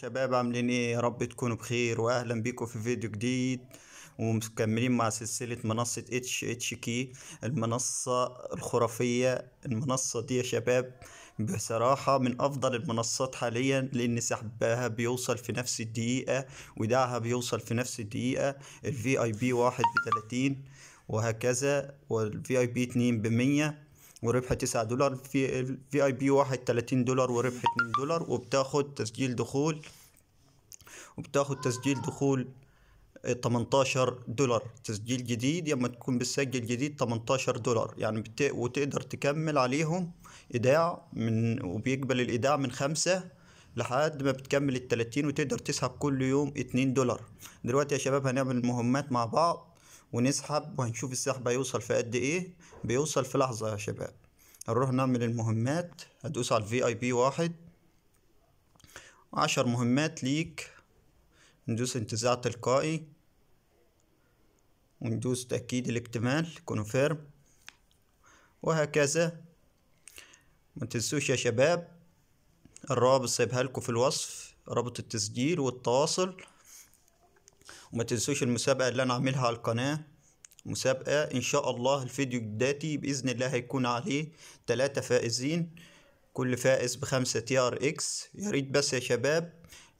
شباب عاملين ايه يا رب تكونوا بخير واهلا بيكم في فيديو جديد ومكملين مع سلسلة منصة اتش اتش كي المنصة الخرافية المنصة دي يا شباب بصراحة من أفضل المنصات حاليا لأن سحبها بيوصل في نفس الدقيقة ودعها بيوصل في نفس الدقيقة الفي اي بي واحد بتلاتين وهكذا والفي اي بي اتنين بمية وربح 9 دولار في في اي بي واحد 30 دولار وربح 2 دولار وبتاخد تسجيل دخول وبتاخد تسجيل دخول 18 آه، دولار تسجيل جديد لما تكون بتسجل جديد 18 دولار يعني بت... وتقدر تكمل عليهم ايداع من وبيقبل الايداع من خمسة لحد ما بتكمل ال 30 وتقدر تسحب كل يوم 2 دولار دلوقتي يا شباب هنعمل مهمات مع بعض ونسحب وهنشوف السحب هيوصل في قد ايه بيوصل في لحظة يا شباب هنروح نعمل المهمات هدوس على الفي اي بي واحد عشر مهمات ليك ندوس انتزاع تلقائي وندوس تأكيد الاكتمال كونفيرم وهكذا ما تنسوش يا شباب الروابط سايبها لكم في الوصف رابط التسجيل والتواصل وما تنسوش المسابقة اللي انا عاملها على القناة مسابقة ان شاء الله الفيديو الجداتي باذن الله هيكون عليه تلاتة فائزين كل فائز بخمسة تي ار اكس ياريت بس يا شباب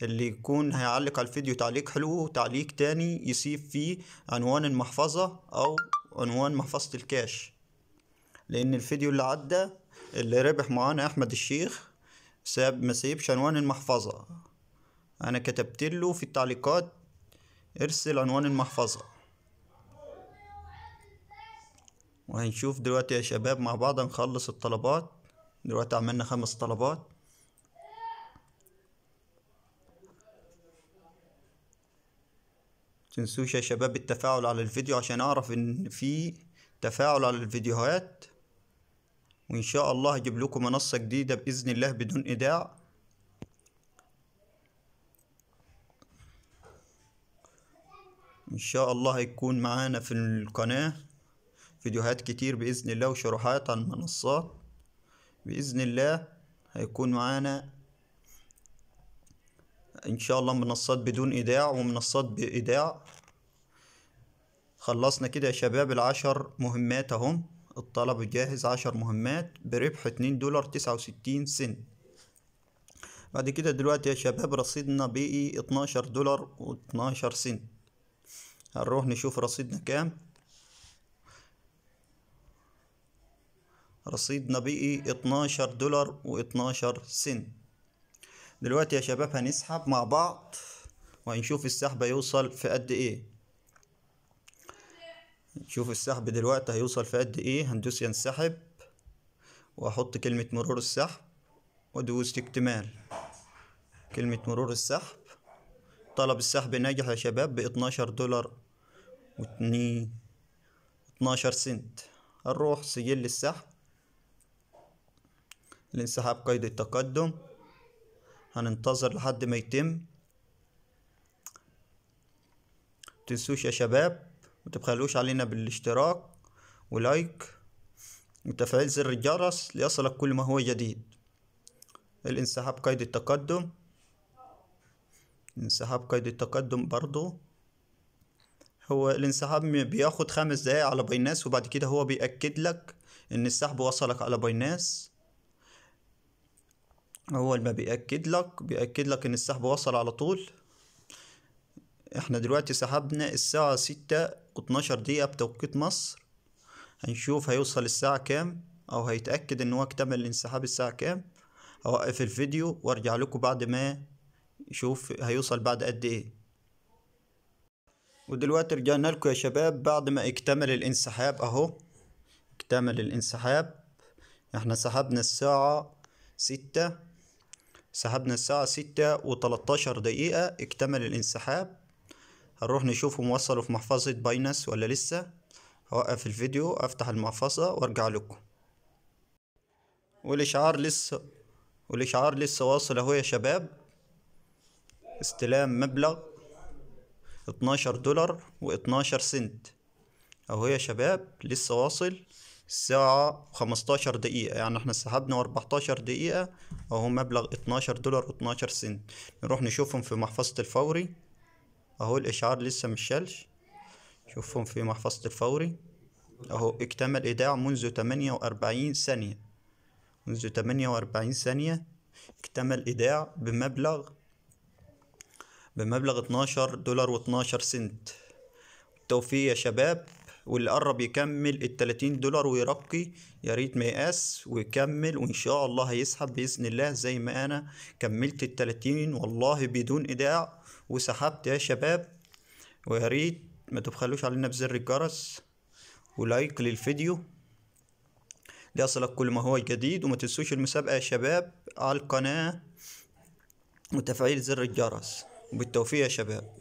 اللي يكون هيعلق على الفيديو تعليق حلو وتعليق تاني يسيب فيه عنوان المحفظة او عنوان محفظة الكاش لان الفيديو اللي عدى اللي ربح معانا احمد الشيخ ساب ما سيبش عنوان المحفظة انا كتبت له في التعليقات ارسل عنوان المحفظة وهنشوف دلوقتي يا شباب مع بعض نخلص الطلبات دلوقتي عملنا خمس طلبات تنسوش يا شباب التفاعل على الفيديو عشان اعرف ان في تفاعل على الفيديوهات وان شاء الله هجيب لكم منصة جديدة باذن الله بدون ايداع ان شاء الله هيكون معانا في القناة فيديوهات كتير بإذن الله وشروحات عن المنصات بإذن الله هيكون معانا ان شاء الله منصات بدون ايداع ومنصات بايداع خلصنا كده يا شباب العشر مهمات اهم الطلب الجاهز عشر مهمات بربح اتنين دولار تسعة وستين سنت بعد كده دلوقتي يا شباب رصيدنا بقي اتناشر دولار واتناشر سنت هنروح نشوف رصيدنا كام رصيدنا بقي اتناشر دولار واتناشر سنت دلوقتي يا شباب هنسحب مع بعض وهنشوف السحب هيوصل في قد ايه نشوف السحب دلوقتي هيوصل في قد ايه هندوس ينسحب واحط كلمة مرور السحب وادوس اكتمال كلمة مرور السحب طلب السحب ناجح يا شباب ب 12 دولار و 12 سنت هنروح سجل السحب الانسحاب قيد التقدم هننتظر لحد ما يتم متنسوش يا شباب متبخلوش علينا بالاشتراك ولايك وتفعيل زر الجرس ليصلك كل ما هو جديد الانسحاب قيد التقدم انسحاب قيد التقدم برضو هو الانسحاب بياخد خمس دقايق على بايناس وبعد كده هو بيأكد لك ان السحب وصلك على بايناس اول ما بيأكد لك بيأكد لك ان السحب وصل على طول احنا دلوقتي سحبنا الساعة ستة واتناشر دقيقة بتوقيت مصر هنشوف هيوصل الساعة كام او هيتأكد ان هو اكتمل الانسحاب الساعة كام هوقف الفيديو وارجع لكم بعد ما شوف هيوصل بعد قد ايه ودلوقتي رجعنا لكم يا شباب بعد ما اكتمل الانسحاب اهو اكتمل الانسحاب احنا سحبنا الساعة ستة سحبنا الساعة ستة وتلتاشر دقيقة اكتمل الانسحاب هنروح نشوفهم وصلوا في محفظة باينس ولا لسه هوقف الفيديو افتح المحفظة وارجع لكم والاشعار لسه والاشعار لسه واصل اهو يا شباب استلام مبلغ 12 دولار و12 سنت اهو يا شباب لسه واصل الساعة 15 دقيقة يعني احنا سحبنا 14 دقيقة اهو مبلغ 12 دولار و12 سنت نروح نشوفهم في محفظة الفوري اهو الاشعار لسه مش شالش شوفهم في محفظة الفوري اهو اكتمل ايداع منذ 48 ثانية منذ 48 ثانية اكتمل ايداع بمبلغ بمبلغ 12 دولار و12 سنت التوفيق يا شباب واللي قرب يكمل ال 30 دولار ويرقي يا ريت ما يقاس ويكمل وان شاء الله هيسحب باذن الله زي ما انا كملت ال 30 والله بدون ايداع وسحبت يا شباب ويا ريت ما تبخلوش علينا بزر الجرس ولايك للفيديو ليصلك كل ما هو جديد وما تنسوش المسابقه يا شباب على القناه وتفعيل زر الجرس وبالتوفيق يا شباب